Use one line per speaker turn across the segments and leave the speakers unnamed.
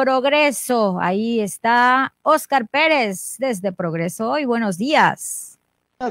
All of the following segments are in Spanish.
Progreso. Ahí está Oscar Pérez desde Progreso hoy. Buenos días.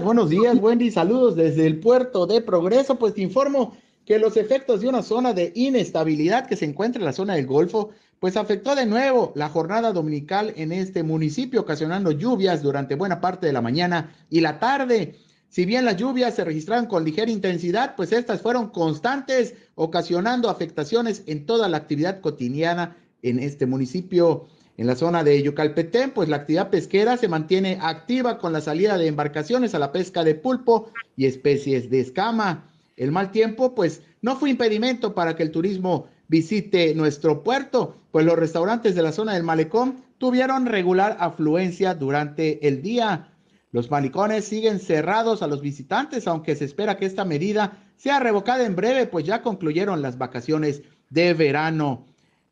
Buenos días, Wendy. Saludos desde el puerto de Progreso. Pues te informo que los efectos de una zona de inestabilidad que se encuentra en la zona del Golfo, pues afectó de nuevo la jornada dominical en este municipio, ocasionando lluvias durante buena parte de la mañana y la tarde. Si bien las lluvias se registraron con ligera intensidad, pues estas fueron constantes, ocasionando afectaciones en toda la actividad cotidiana en este municipio. En la zona de Yucalpetén, pues la actividad pesquera se mantiene activa con la salida de embarcaciones a la pesca de pulpo y especies de escama. El mal tiempo, pues, no fue impedimento para que el turismo visite nuestro puerto, pues los restaurantes de la zona del malecón tuvieron regular afluencia durante el día. Los manicones siguen cerrados a los visitantes, aunque se espera que esta medida sea revocada en breve, pues ya concluyeron las vacaciones de verano.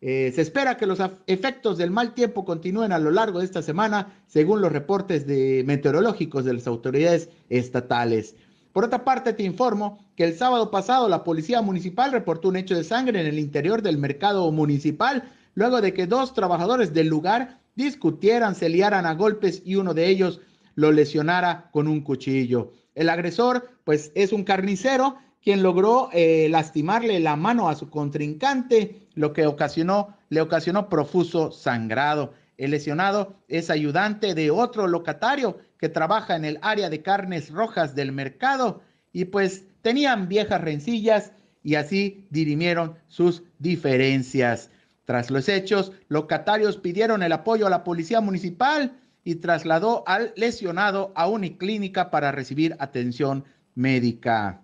Eh, se espera que los efectos del mal tiempo continúen a lo largo de esta semana, según los reportes de meteorológicos de las autoridades estatales. Por otra parte, te informo que el sábado pasado la policía municipal reportó un hecho de sangre en el interior del mercado municipal, luego de que dos trabajadores del lugar discutieran, se liaran a golpes y uno de ellos lo lesionara con un cuchillo. El agresor, pues, es un carnicero quien logró eh, lastimarle la mano a su contrincante, lo que ocasionó, le ocasionó profuso sangrado. El lesionado es ayudante de otro locatario que trabaja en el área de carnes rojas del mercado y pues tenían viejas rencillas y así dirimieron sus diferencias. Tras los hechos, locatarios pidieron el apoyo a la policía municipal y trasladó al lesionado a una clínica para recibir atención médica.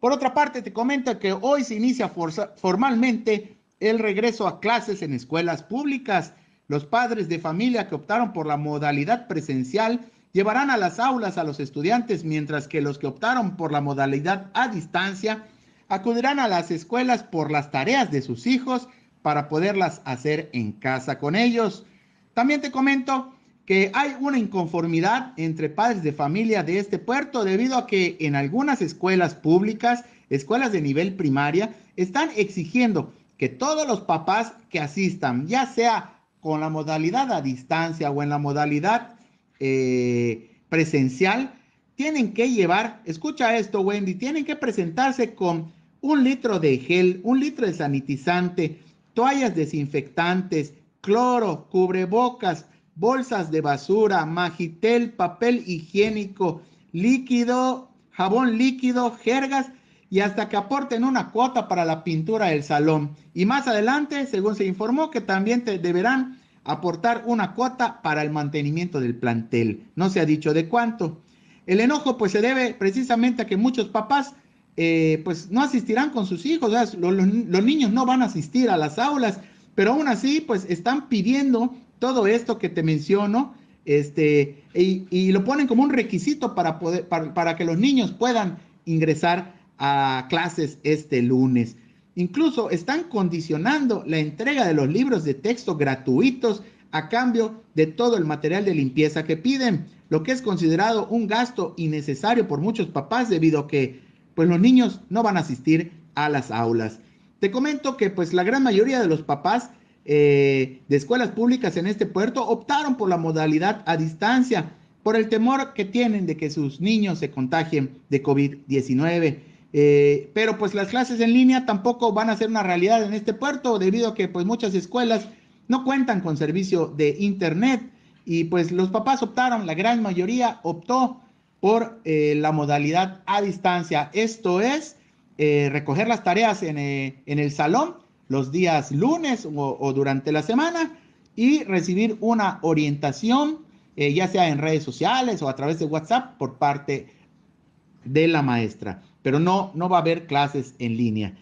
Por otra parte, te comento que hoy se inicia formalmente el regreso a clases en escuelas públicas. Los padres de familia que optaron por la modalidad presencial llevarán a las aulas a los estudiantes, mientras que los que optaron por la modalidad a distancia acudirán a las escuelas por las tareas de sus hijos para poderlas hacer en casa con ellos. También te comento que hay una inconformidad entre padres de familia de este puerto debido a que en algunas escuelas públicas, escuelas de nivel primaria, están exigiendo que todos los papás que asistan, ya sea con la modalidad a distancia o en la modalidad eh, presencial, tienen que llevar, escucha esto Wendy, tienen que presentarse con un litro de gel, un litro de sanitizante, toallas desinfectantes, cloro, cubrebocas, bolsas de basura, magitel, papel higiénico, líquido, jabón líquido, jergas y hasta que aporten una cuota para la pintura del salón. Y más adelante, según se informó, que también te deberán aportar una cuota para el mantenimiento del plantel. No se ha dicho de cuánto. El enojo pues se debe precisamente a que muchos papás eh, pues no asistirán con sus hijos, los, los, niños no van a asistir a las aulas, pero aún así pues están pidiendo todo esto que te menciono, este, y, lo ponen como un requisito para, poder, para, que los niños puedan ingresar a clases este lunes. Incluso están condicionando la entrega de los libros de texto gratuitos a cambio de todo el material de limpieza que piden, lo que es considerado un gasto innecesario por muchos papás debido a que pues los niños no van a asistir a las aulas. Te comento que pues la gran mayoría de los papás eh, de escuelas públicas en este puerto optaron por la modalidad a distancia por el temor que tienen de que sus niños se contagien de COVID-19. Eh, pero pues las clases en línea tampoco van a ser una realidad en este puerto debido a que pues muchas escuelas no cuentan con servicio de internet y pues los papás optaron, la gran mayoría optó por eh, la modalidad a distancia. Esto es recoger las tareas en, en el salón los días lunes o, durante la semana y recibir una orientación, eh, ya sea en redes sociales o a través de WhatsApp por parte de la maestra. Pero no, no va a haber clases en línea.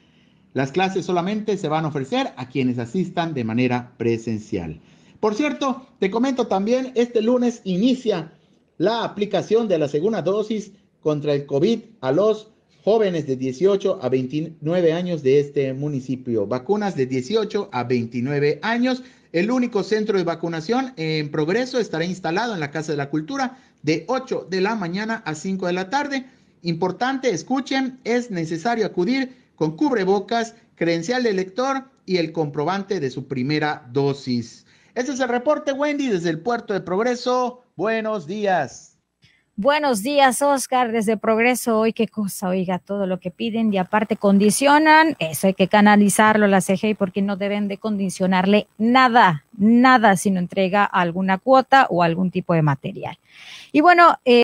Las clases solamente se van a ofrecer a quienes asistan de manera presencial. Por cierto, te comento también, este lunes inicia la aplicación de la segunda dosis contra el COVID a los jóvenes de 18 a 29 años de este municipio. Vacunas de 18 a 29 años. El único centro de vacunación en progreso estará instalado en la Casa de la Cultura de 8 de la mañana a 5 de la tarde. Importante, escuchen, es necesario acudir con cubrebocas, credencial de lector y el comprobante de su primera dosis. Ese es el reporte, Wendy, desde el puerto de Progreso. Buenos días. Buenos días, Oscar, desde Progreso. Hoy qué cosa, oiga, todo lo que piden y aparte condicionan, eso hay que canalizarlo la CGI porque no deben de condicionarle nada, nada si entrega alguna cuota o algún tipo de material. Y bueno, eh,